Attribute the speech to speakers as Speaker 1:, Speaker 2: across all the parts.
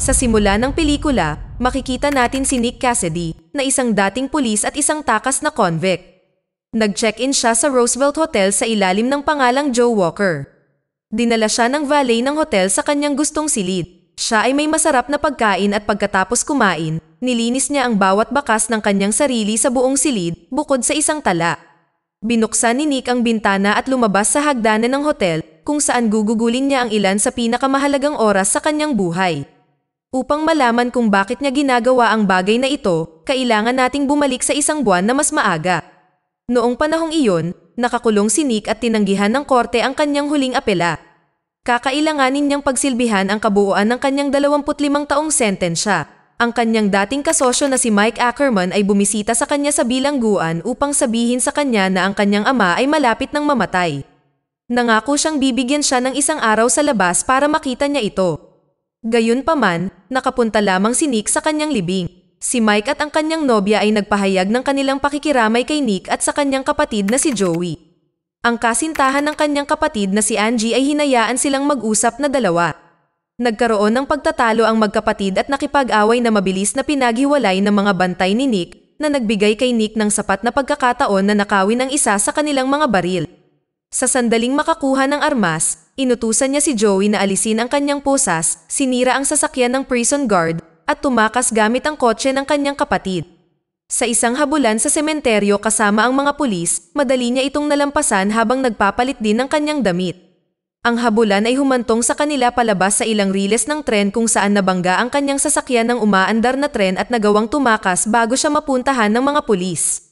Speaker 1: Sa simula ng pelikula, makikita natin si Nick Cassidy na isang dating pulis at isang takas na convict. Nag-check-in siya sa Roosevelt Hotel sa ilalim ng pangalang Joe Walker. Dinala siya ng valet ng hotel sa kanyang gustong silid. Siya ay may masarap na pagkain at pagkatapos kumain, nilinis niya ang bawat bakas ng kanyang sarili sa buong silid bukod sa isang tala. Binuksan ni Nick ang bintana at lumabas sa hagdanan ng hotel kung saan gugugulin niya ang ilan sa pinakamahalagang oras sa kanyang buhay. Upang malaman kung bakit niya ginagawa ang bagay na ito, kailangan nating bumalik sa isang buwan na mas maaga. Noong panahong iyon, nakakulong si Nick at tinanggihan ng korte ang kanyang huling apela. Kakailanganin niyang pagsilbihan ang kabuuan ng kanyang 25 taong sentensya. Ang kanyang dating kasosyo na si Mike Ackerman ay bumisita sa kanya sa bilangguan upang sabihin sa kanya na ang kanyang ama ay malapit ng mamatay. Nangako siyang bibigyan siya ng isang araw sa labas para makita niya ito. Gayunpaman, nakapunta lamang si Nick sa kanyang libing. Si Mike at ang kanyang nobya ay nagpahayag ng kanilang pakikiramay kay Nick at sa kanyang kapatid na si Joey. Ang kasintahan ng kanyang kapatid na si Angie ay hinayaan silang mag-usap na dalawa. Nagkaroon ng pagtatalo ang magkapatid at nakipag-away na mabilis na pinaghiwalay ng mga bantay ni Nick na nagbigay kay Nick ng sapat na pagkakataon na nakawin ang isa sa kanilang mga baril. Sa sandaling makakuha ng armas, inutusan niya si Joey na alisin ang kanyang posas, sinira ang sasakyan ng prison guard, at tumakas gamit ang kotse ng kanyang kapatid. Sa isang habulan sa sementeryo kasama ang mga pulis, madali niya itong nalampasan habang nagpapalit din ng kanyang damit. Ang habulan ay humantong sa kanila palabas sa ilang riles ng tren kung saan nabangga ang kanyang sasakyan ng umaandar na tren at nagawang tumakas bago siya mapuntahan ng mga pulis.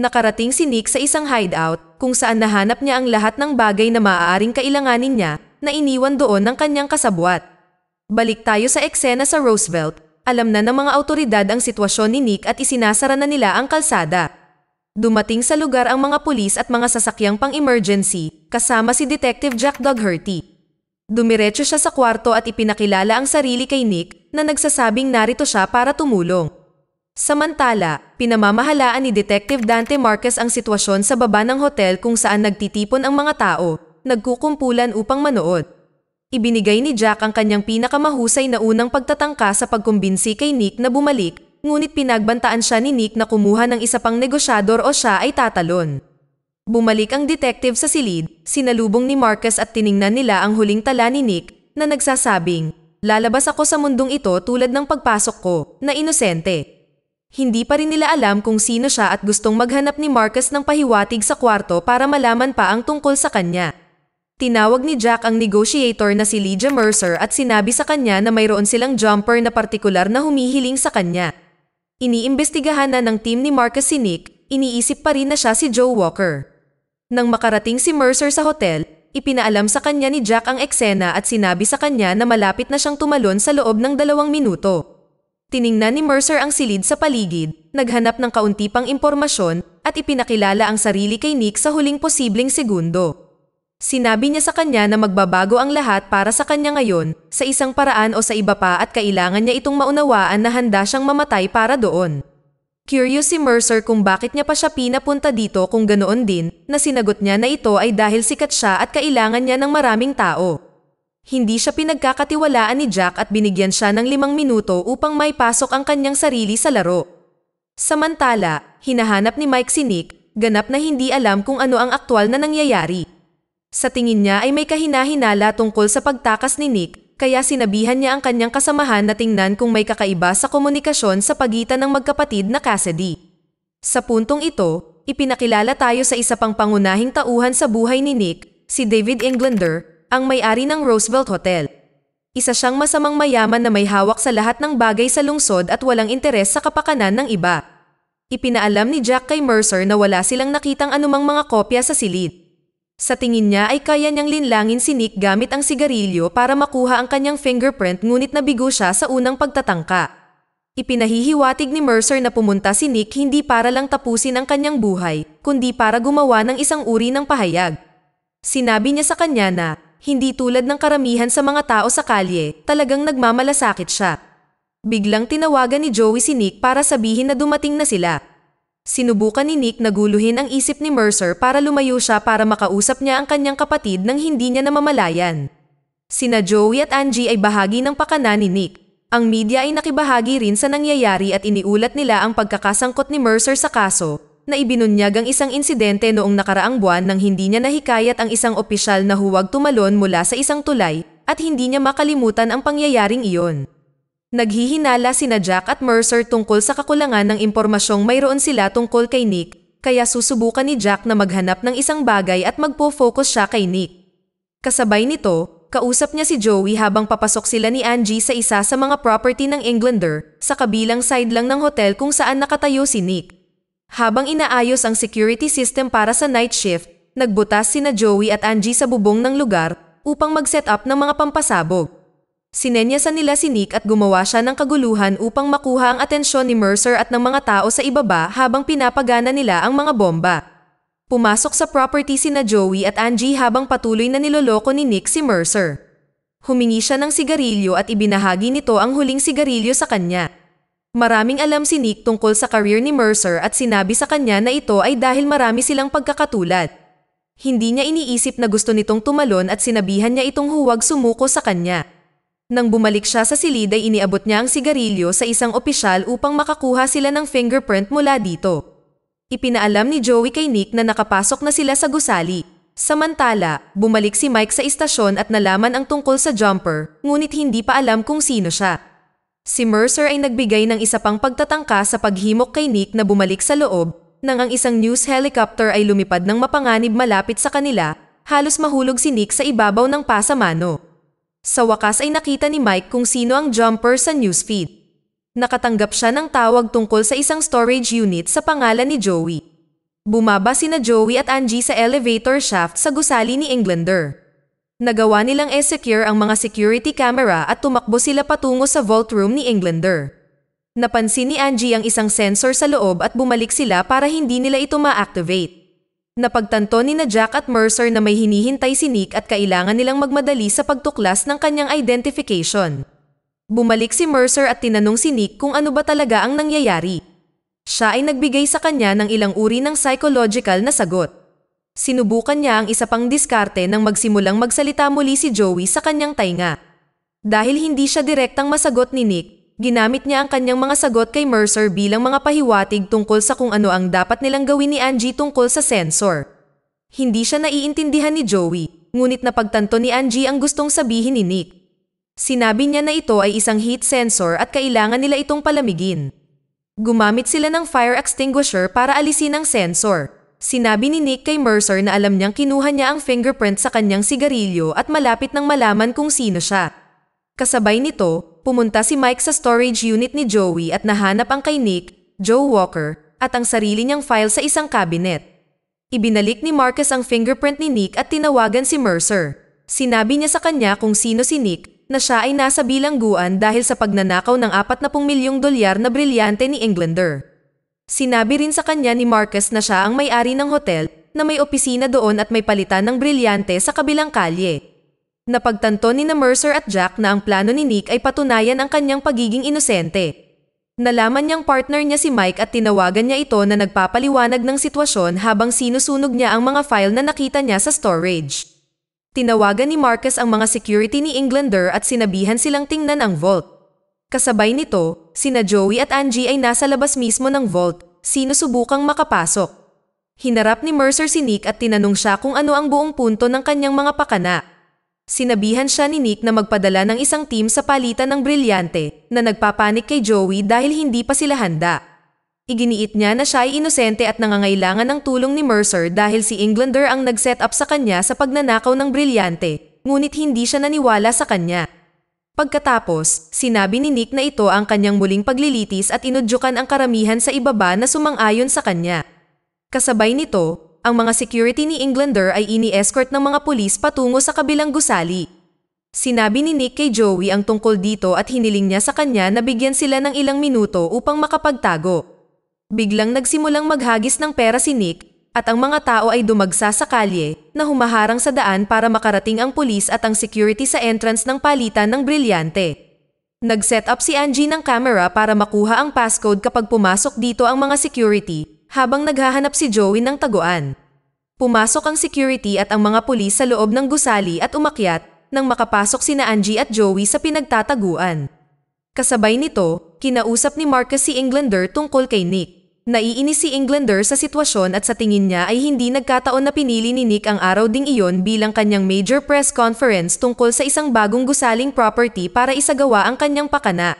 Speaker 1: Nakarating si Nick sa isang hideout kung saan nahanap niya ang lahat ng bagay na maaaring kailanganin niya na iniwan doon ng kanyang kasabwat. Balik tayo sa eksena sa Roosevelt, alam na ng mga autoridad ang sitwasyon ni Nick at isinasara na nila ang kalsada. Dumating sa lugar ang mga pulis at mga sasakyang pang-emergency kasama si Detective Jack Dogherty. Dumiretso siya sa kwarto at ipinakilala ang sarili kay Nick na nagsasabing narito siya para tumulong. Samantala, pinamamahalaan ni Detective Dante Marquez ang sitwasyon sa baba ng hotel kung saan nagtitipon ang mga tao, nagkukumpulan upang manood. Ibinigay ni Jack ang kanyang pinakamahusay na unang pagtatangka sa pagkumbinsi kay Nick na bumalik, ngunit pinagbantaan siya ni Nick na kumuha ng isa pang negosyador o siya ay tatalon. Bumalik ang detective sa silid, sinalubong ni Marcus at tiningnan nila ang huling tala ni Nick na nagsasabing, Lalabas ako sa mundong ito tulad ng pagpasok ko, na inosente. Hindi pa rin nila alam kung sino siya at gustong maghanap ni Marcus ng pahiwatig sa kwarto para malaman pa ang tungkol sa kanya. Tinawag ni Jack ang negotiator na si Lydia Mercer at sinabi sa kanya na mayroon silang jumper na partikular na humihiling sa kanya. Iniimbestigahan na ng team ni Marcus si Nick, iniisip pa rin na siya si Joe Walker. Nang makarating si Mercer sa hotel, ipinaalam sa kanya ni Jack ang eksena at sinabi sa kanya na malapit na siyang tumalon sa loob ng dalawang minuto. Tiningnan ni Mercer ang silid sa paligid, naghanap ng kaunti pang impormasyon at ipinakilala ang sarili kay Nick sa huling posibleng segundo. Sinabi niya sa kanya na magbabago ang lahat para sa kanya ngayon, sa isang paraan o sa iba pa at kailangan niya itong maunawaan na handa siyang mamatay para doon. Curious si Mercer kung bakit niya pa siya pinapunta dito kung ganoon din na sinagot niya na ito ay dahil sikat siya at kailangan niya ng maraming tao. Hindi siya pinagkakatiwalaan ni Jack at binigyan siya ng limang minuto upang may pasok ang kanyang sarili sa laro. Samantala, hinahanap ni Mike si Nick, ganap na hindi alam kung ano ang aktwal na nangyayari. Sa tingin niya ay may kahinahinala tungkol sa pagtakas ni Nick, kaya sinabihan niya ang kanyang kasamahan na tingnan kung may kakaiba sa komunikasyon sa pagitan ng magkapatid na Cassidy. Sa puntong ito, ipinakilala tayo sa isa pang pangunahing tauhan sa buhay ni Nick, si David Englander, ang may-ari ng Roosevelt Hotel. Isa siyang masamang mayaman na may hawak sa lahat ng bagay sa lungsod at walang interes sa kapakanan ng iba. Ipinaalam ni Jack kay Mercer na wala silang nakitang anumang mga kopya sa silid. Sa tingin niya ay kaya niyang linlangin si Nick gamit ang sigarilyo para makuha ang kanyang fingerprint ngunit nabigo siya sa unang pagtatangka. Ipinahihiwatig ni Mercer na pumunta si Nick hindi para lang tapusin ang kanyang buhay, kundi para gumawa ng isang uri ng pahayag. Sinabi niya sa kanya na, hindi tulad ng karamihan sa mga tao sa kalye, talagang nagmamalasakit siya. Biglang tinawagan ni Joey si Nick para sabihin na dumating na sila. Sinubukan ni Nick na guluhin ang isip ni Mercer para lumayo siya para makausap niya ang kanyang kapatid nang hindi niya namamalayan. Sina Joey at Angie ay bahagi ng pakana ni Nick. Ang media ay nakibahagi rin sa nangyayari at iniulat nila ang pagkakasangkot ni Mercer sa kaso, na ibinunyag ang isang insidente noong nakaraang buwan nang hindi niya nahikayat ang isang opisyal na huwag tumalon mula sa isang tulay at hindi niya makalimutan ang pangyayaring iyon. Naghihinala sina Jack at Mercer tungkol sa kakulangan ng impormasyong mayroon sila tungkol kay Nick, kaya susubukan ni Jack na maghanap ng isang bagay at magpo-focus siya kay Nick. Kasabay nito, kausap niya si Joey habang papasok sila ni Angie sa isa sa mga property ng Englander, sa kabilang side lang ng hotel kung saan nakatayo si Nick. Habang inaayos ang security system para sa night shift, nagbutas sina Joey at Angie sa bubong ng lugar upang mag-set up ng mga pampasabog. sa nila si Nick at gumawa siya ng kaguluhan upang makuha ang atensyon ni Mercer at ng mga tao sa ibaba habang pinapagana nila ang mga bomba. Pumasok sa property sina Joey at Angie habang patuloy na niloloko ni Nick si Mercer. Humingi siya ng sigarilyo at ibinahagi nito ang huling sigarilyo sa kanya. Maraming alam si Nick tungkol sa career ni Mercer at sinabi sa kanya na ito ay dahil marami silang pagkakatulad. Hindi niya iniisip na gusto nitong tumalon at sinabihan niya itong huwag sumuko sa kanya. Nang bumalik siya sa silid ay iniabot niya ang sigarilyo sa isang opisyal upang makakuha sila ng fingerprint mula dito. Ipinaalam ni Joey kay Nick na nakapasok na sila sa gusali. Samantala, bumalik si Mike sa istasyon at nalaman ang tungkol sa jumper, ngunit hindi pa alam kung sino siya. Si Mercer ay nagbigay ng isa pang pagtatangka sa paghimok kay Nick na bumalik sa loob nang ang isang news helicopter ay lumipad ng mapanganib malapit sa kanila, halos mahulog si Nick sa ibabaw ng pasamano. Sa wakas ay nakita ni Mike kung sino ang jumper sa newsfeed. Nakatanggap siya ng tawag tungkol sa isang storage unit sa pangalan ni Joey. Bumaba sina Joey at Angie sa elevator shaft sa gusali ni Englander. Nagawa nilang e-secure ang mga security camera at tumakbo sila patungo sa vault room ni Englander. Napansin ni Angie ang isang sensor sa loob at bumalik sila para hindi nila ito ma-activate. Napagtanto ni na Jack at Mercer na may hinihintay si Nick at kailangan nilang magmadali sa pagtuklas ng kanyang identification. Bumalik si Mercer at tinanong si Nick kung ano ba talaga ang nangyayari. Siya ay nagbigay sa kanya ng ilang uri ng psychological na sagot. Sinubukan niya ang isa pang diskarte nang magsimulang magsalita muli si Joey sa kanyang tainga. Dahil hindi siya direktang masagot ni Nick, ginamit niya ang kanyang mga sagot kay Mercer bilang mga pahiwatig tungkol sa kung ano ang dapat nilang gawin ni Angie tungkol sa sensor. Hindi siya naiintindihan ni Joey, ngunit napagtanto ni Angie ang gustong sabihin ni Nick. Sinabi niya na ito ay isang heat sensor at kailangan nila itong palamigin. Gumamit sila ng fire extinguisher para alisin ang sensor. Sinabi ni Nick kay Mercer na alam niyang kinuha niya ang fingerprint sa kanyang sigarilyo at malapit nang malaman kung sino siya. Kasabay nito, pumunta si Mike sa storage unit ni Joey at nahanap ang kay Nick, Joe Walker, at ang sarili niyang file sa isang cabinet. Ibinalik ni Marcus ang fingerprint ni Nick at tinawagan si Mercer. Sinabi niya sa kanya kung sino si Nick na siya ay nasa bilangguan dahil sa pagnanakaw ng 40 milyong dolyar na brilyante ni Englander. Sinabi rin sa kanya ni Marcus na siya ang may-ari ng hotel na may opisina doon at may palitan ng brilyante sa kabilang kalye. Napagtanto ni na Mercer at Jack na ang plano ni Nick ay patunayan ang kanyang pagiging inosente. Nalaman niyang partner niya si Mike at tinawagan niya ito na nagpapaliwanag ng sitwasyon habang sinusunog niya ang mga file na nakita niya sa storage. Tinawagan ni Marcus ang mga security ni Englander at sinabihan silang tingnan ang vault. Kasabay nito, Sina Joey at Angie ay nasa labas mismo ng vault, sinusubukang makapasok. Hinarap ni Mercer si Nick at tinanong siya kung ano ang buong punto ng kanyang mga pakana. Sinabihan siya ni Nick na magpadala ng isang team sa palitan ng brilyante na nagpapanik kay Joey dahil hindi pa sila handa. Iginiit niya na siya ay inosente at nangangailangan ng tulong ni Mercer dahil si Englander ang nag-set up sa kanya sa pagnanakaw ng brilyante, ngunit hindi siya naniwala sa kanya. Pagkatapos, sinabi ni Nick na ito ang kanyang muling paglilitis at inudyukan ang karamihan sa ibaba na sumang-ayon sa kanya. Kasabay nito, ang mga security ni Englander ay ini-escort ng mga pulis patungo sa kabilang gusali. Sinabi ni Nick kay Joey ang tungkol dito at hiniling niya sa kanya na bigyan sila ng ilang minuto upang makapagtago. Biglang nagsimulang maghagis ng pera si Nick at ang mga tao ay dumagsa sa kalye na humaharang sa daan para makarating ang pulis at ang security sa entrance ng palitan ng brilyante. Nag-set up si Angie ng camera para makuha ang passcode kapag pumasok dito ang mga security habang naghahanap si Joey ng taguan. Pumasok ang security at ang mga pulis sa loob ng gusali at umakyat nang makapasok sina Angie at Joey sa pinagtataguan. Kasabay nito, kinausap ni Marcus si Englander tungkol kay Nick. Naiinis si Englander sa sitwasyon at sa tingin niya ay hindi nagkataon na pinili ni Nick ang araw ding iyon bilang kanyang major press conference tungkol sa isang bagong gusaling property para isagawa ang kanyang pakana.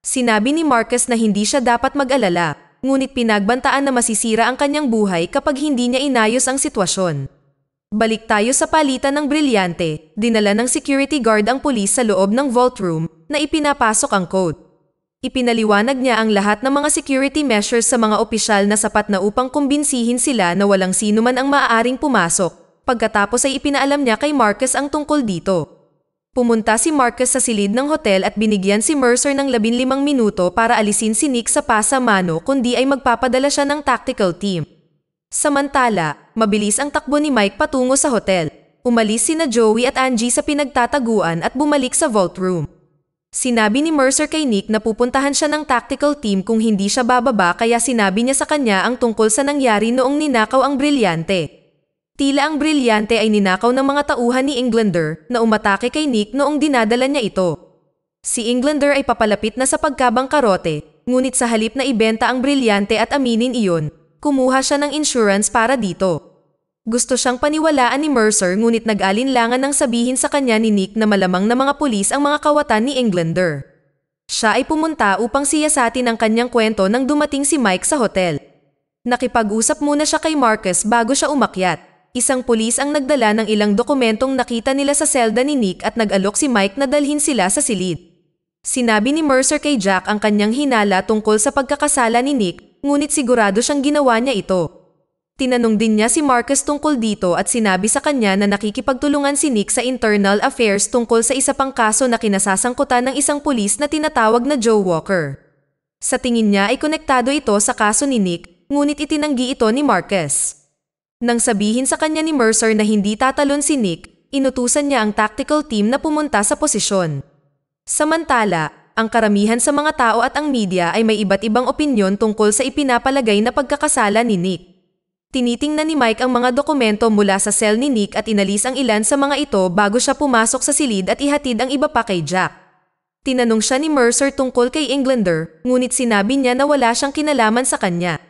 Speaker 1: Sinabi ni Marcus na hindi siya dapat mag-alala, ngunit pinagbantaan na masisira ang kanyang buhay kapag hindi niya inayos ang sitwasyon. Balik tayo sa palitan ng brilyante, dinala ng security guard ang pulis sa loob ng vault room na ipinapasok ang code. Ipinaliwanag niya ang lahat ng mga security measures sa mga opisyal na sapat na upang kumbinsihin sila na walang sino man ang maaaring pumasok. Pagkatapos ay ipinaalam niya kay Marcus ang tungkol dito. Pumunta si Marcus sa silid ng hotel at binigyan si Mercer ng 15 minuto para alisin si Nick sa pasamano kundi ay magpapadala siya ng tactical team. Samantala, mabilis ang takbo ni Mike patungo sa hotel. Umalis sina Joey at Angie sa pinagtataguan at bumalik sa vault room. Sinabi ni Mercer kay Nick na pupuntahan siya ng tactical team kung hindi siya bababa kaya sinabi niya sa kanya ang tungkol sa nangyari noong ninakaw ang brilyante. Tila ang brilyante ay ninakaw ng mga tauhan ni Englander na umatake kay Nick noong dinadala niya ito. Si Englander ay papalapit na sa pagkabang karote, ngunit sa halip na ibenta ang brilyante at aminin iyon, kumuha siya ng insurance para dito. Gusto siyang paniwalaan ni Mercer ngunit nag-alinlangan ng sabihin sa kanya ni Nick na malamang na mga pulis ang mga kawatan ni Englander. Siya ay pumunta upang siyasatin ang kanyang kwento nang dumating si Mike sa hotel. Nakipag-usap muna siya kay Marcus bago siya umakyat. Isang pulis ang nagdala ng ilang dokumentong nakita nila sa selda ni Nick at nag-alok si Mike na dalhin sila sa silid. Sinabi ni Mercer kay Jack ang kanyang hinala tungkol sa pagkakasala ni Nick, ngunit sigurado siyang ginawa niya ito. Tinanong din niya si Marcus tungkol dito at sinabi sa kanya na nakikipagtulungan si Nick sa internal affairs tungkol sa isa pang kaso na kinasasangkutan ng isang pulis na tinatawag na Joe Walker. Sa tingin niya ay konektado ito sa kaso ni Nick, ngunit itinanggi ito ni Marcus. Nang sabihin sa kanya ni Mercer na hindi tatalon si Nick, inutusan niya ang tactical team na pumunta sa posisyon. Samantala, ang karamihan sa mga tao at ang media ay may iba't ibang opinyon tungkol sa ipinapalagay na pagkakasala ni Nick. Tinitingnan ni Mike ang mga dokumento mula sa cell ni Nick at inalis ang ilan sa mga ito bago siya pumasok sa silid at ihatid ang iba pa kay Jack. Tinanong siya ni Mercer tungkol kay Englander, ngunit sinabi niya na wala siyang kinalaman sa kanya.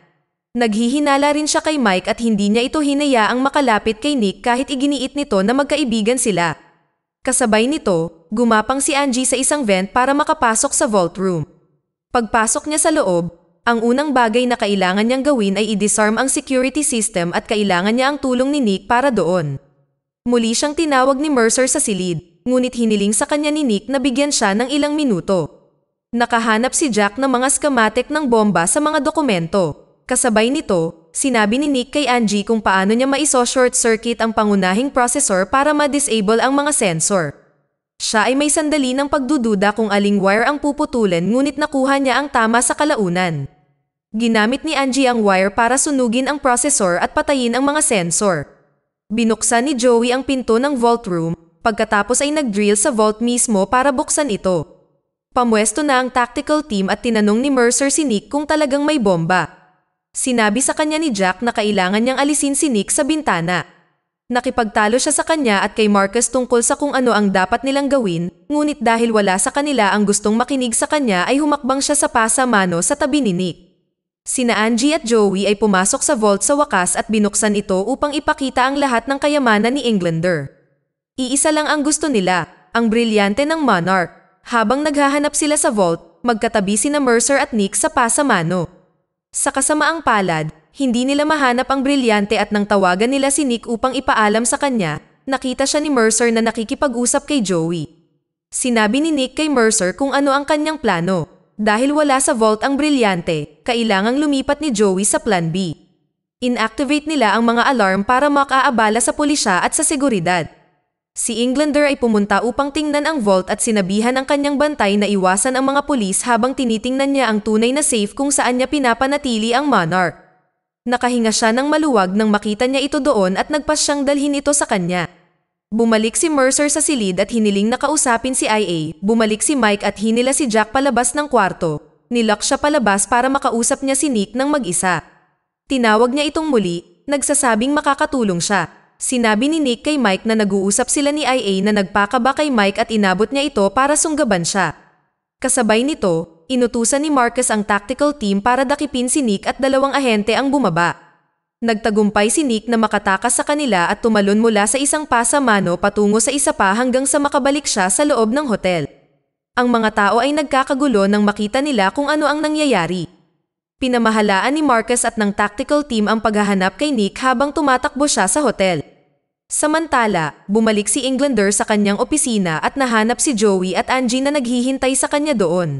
Speaker 1: Naghihinala rin siya kay Mike at hindi niya ito hinayaang makalapit kay Nick kahit iginiit nito na magkaibigan sila. Kasabay nito, gumapang si Angie sa isang vent para makapasok sa vault room. Pagpasok niya sa loob, ang unang bagay na kailangan niyang gawin ay i-disarm ang security system at kailangan niya ang tulong ni Nick para doon. Muli siyang tinawag ni Mercer sa silid, ngunit hiniling sa kanya ni Nick na bigyan siya ng ilang minuto. Nakahanap si Jack ng mga skamatek ng bomba sa mga dokumento. Kasabay nito, sinabi ni Nick kay Angie kung paano niya maiso short circuit ang pangunahing processor para ma-disable ang mga sensor. Siya ay may sandali ng pagdududa kung aling wire ang puputulin ngunit nakuha niya ang tama sa kalaunan. Ginamit ni Angie ang wire para sunugin ang processor at patayin ang mga sensor. Binuksan ni Joey ang pinto ng vault room, pagkatapos ay nag-drill sa vault mismo para buksan ito. Pamwesto na ang tactical team at tinanong ni Mercer si Nick kung talagang may bomba. Sinabi sa kanya ni Jack na kailangan niyang alisin si Nick sa bintana. Nakipagtalo siya sa kanya at kay Marcus tungkol sa kung ano ang dapat nilang gawin, ngunit dahil wala sa kanila ang gustong makinig sa kanya ay humakbang siya sa pasamano sa tabi ni Nick. Sina Angie at Joey ay pumasok sa vault sa wakas at binuksan ito upang ipakita ang lahat ng kayamanan ni Englander. Iisa lang ang gusto nila, ang brilyante ng Monarch. Habang naghahanap sila sa vault, magkatabi sina Mercer at Nick sa pasamano. Sa kasamaang palad, hindi nila mahanap ang brilyante at nang tawagan nila si Nick upang ipaalam sa kanya, nakita siya ni Mercer na nakikipag-usap kay Joey. Sinabi ni Nick kay Mercer kung ano ang kanyang plano. Dahil wala sa vault ang brilyante, kailangang lumipat ni Joey sa plan B. Inactivate nila ang mga alarm para makaabala sa pulisya at sa seguridad. Si Englander ay pumunta upang tingnan ang vault at sinabihan ang kanyang bantay na iwasan ang mga pulis habang tinitingnan niya ang tunay na safe kung saan niya pinapanatili ang monarch. Nakahinga siya ng maluwag nang makita niya ito doon at nagpasyang dalhin ito sa kanya. Bumalik si Mercer sa silid at hiniling na kausapin si IA. Bumalik si Mike at hinila si Jack palabas ng kwarto. Nilak siya palabas para makausap niya si Nick ng mag-isa. Tinawag niya itong muli, nagsasabing makakatulong siya. Sinabi ni Nick kay Mike na nag-uusap sila ni IA na nagpakaba kay Mike at inabot niya ito para sunggaban siya. Kasabay nito, inutusan ni Marcus ang tactical team para dakipin si Nick at dalawang ahente ang bumaba. Nagtagumpay si Nick na makatakas sa kanila at tumalon mula sa isang pasamano patungo sa isa pa hanggang sa makabalik siya sa loob ng hotel. Ang mga tao ay nagkakagulo nang makita nila kung ano ang nangyayari. Pinamahalaan ni Marcus at ng tactical team ang paghahanap kay Nick habang tumatakbo siya sa hotel. Samantala, bumalik si Englander sa kanyang opisina at nahanap si Joey at Angie na naghihintay sa kanya doon.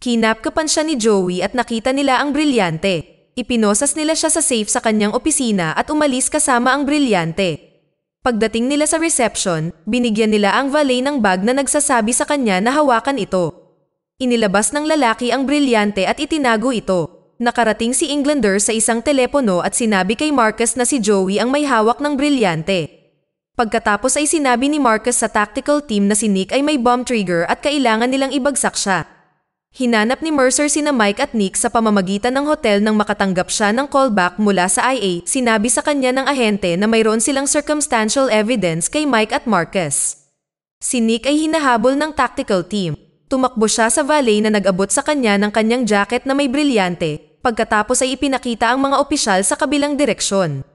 Speaker 1: Kinapkapan siya ni Joey at nakita nila ang brilyante. Ipinosas nila siya sa safe sa kanyang opisina at umalis kasama ang brilyante. Pagdating nila sa reception, binigyan nila ang valet ng bag na nagsasabi sa kanya na hawakan ito. Inilabas ng lalaki ang brilyante at itinago ito. Nakarating si Englander sa isang telepono at sinabi kay Marcus na si Joey ang may hawak ng brilyante. Pagkatapos ay sinabi ni Marcus sa tactical team na si Nick ay may bomb trigger at kailangan nilang ibagsak siya. Hinanap ni Mercer sina Mike at Nick sa pamamagitan ng hotel nang makatanggap siya ng callback mula sa IA. Sinabi sa kanya ng ahente na mayroon silang circumstantial evidence kay Mike at Marcus. Si Nick ay hinahabol ng tactical team. Tumakbo siya sa valet na nag-abot sa kanya ng kanyang jacket na may brilyante, pagkatapos ay ipinakita ang mga opisyal sa kabilang direksyon.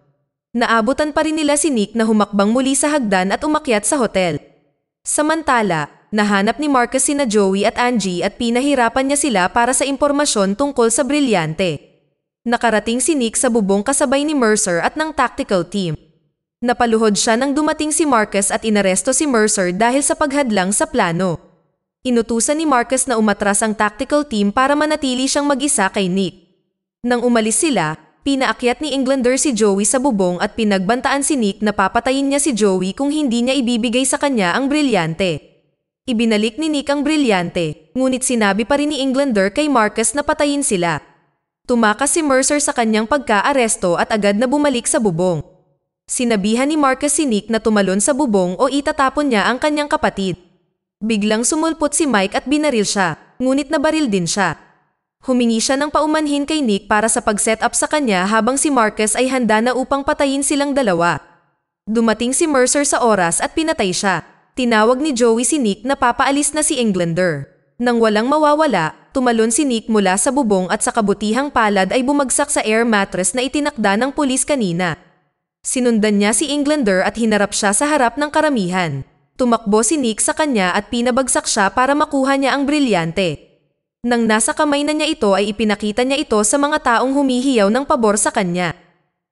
Speaker 1: Naabutan pa rin nila si Nick na humakbang muli sa hagdan at umakyat sa hotel. Samantala, Nahanap ni Marcus sina Joey at Angie at pinahirapan niya sila para sa impormasyon tungkol sa brilyante. Nakarating si Nick sa bubong kasabay ni Mercer at ng tactical team. Napaluhod siya nang dumating si Marcus at inaresto si Mercer dahil sa paghadlang sa plano. Inutusan ni Marcus na umatras ang tactical team para manatili siyang mag-isa kay Nick. Nang umalis sila, pinaakyat ni Englander si Joey sa bubong at pinagbantaan si Nick na papatayin niya si Joey kung hindi niya ibibigay sa kanya ang brilyante. Ibinalik ni Nick ang brilyante, ngunit sinabi pa rin ni Englander kay Marcus na patayin sila. Tumakas si Mercer sa kanyang pagkaaresto at agad na bumalik sa bubong. Sinabihan ni Marcus si Nick na tumalon sa bubong o itatapon niya ang kanyang kapatid. Biglang sumulpot si Mike at binaril siya, ngunit nabaril din siya. Humingi siya ng paumanhin kay Nick para sa pag-set up sa kanya habang si Marcus ay handa na upang patayin silang dalawa. Dumating si Mercer sa oras at pinatay siya tinawag ni Joey si Nick na papaalis na si Englander. Nang walang mawawala, tumalon si Nick mula sa bubong at sa kabutihang palad ay bumagsak sa air mattress na itinakda ng pulis kanina. Sinundan niya si Englander at hinarap siya sa harap ng karamihan. Tumakbo si Nick sa kanya at pinabagsak siya para makuha niya ang brilyante. Nang nasa kamay na niya ito ay ipinakita niya ito sa mga taong humihiyaw ng pabor sa kanya.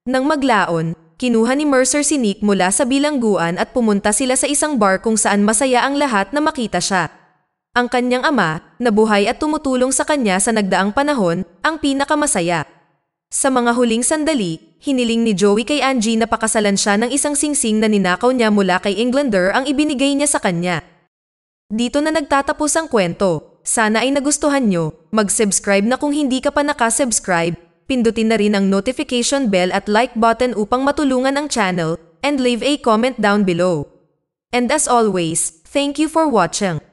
Speaker 1: Nang maglaon, kinuha ni Mercer si Nick mula sa bilangguan at pumunta sila sa isang bar kung saan masaya ang lahat na makita siya. Ang kanyang ama, nabuhay at tumutulong sa kanya sa nagdaang panahon, ang pinakamasaya. Sa mga huling sandali, hiniling ni Joey kay Angie na pakasalan siya ng isang singsing na ninakaw niya mula kay Englander ang ibinigay niya sa kanya. Dito na nagtatapos ang kwento. Sana ay nagustuhan nyo. Mag-subscribe na kung hindi ka pa naka-subscribe, pindutin na rin ang notification bell at like button upang matulungan ang channel, and leave a comment down below. And as always, thank you for watching.